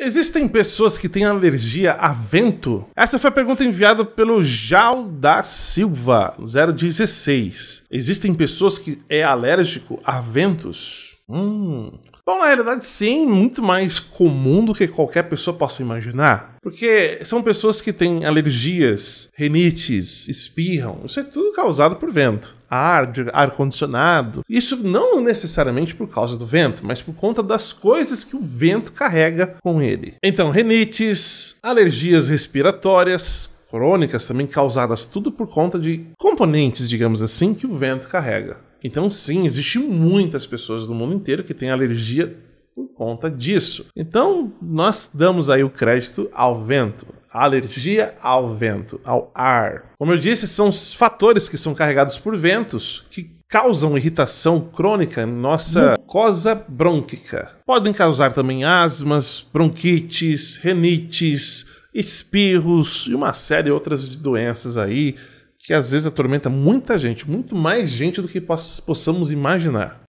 Existem pessoas que têm alergia a vento? Essa foi a pergunta enviada pelo Jal da Silva, 016. Existem pessoas que é alérgico a ventos? Hum. Bom, na realidade, sim, muito mais comum do que qualquer pessoa possa imaginar. Porque são pessoas que têm alergias, renites, espirram. Isso é tudo causado por vento. Ar, ar-condicionado. Isso não necessariamente por causa do vento, mas por conta das coisas que o vento carrega com ele. Então, renites, alergias respiratórias, crônicas também causadas tudo por conta de componentes, digamos assim, que o vento carrega. Então, sim, existe muitas pessoas do mundo inteiro que têm alergia por conta disso. Então, nós damos aí o crédito ao vento. A alergia ao vento, ao ar. Como eu disse, são os fatores que são carregados por ventos que causam irritação crônica nossa mucosa brônquica. Podem causar também asmas, bronquites, renites, espirros e uma série de outras doenças aí que às vezes atormenta muita gente, muito mais gente do que possamos imaginar.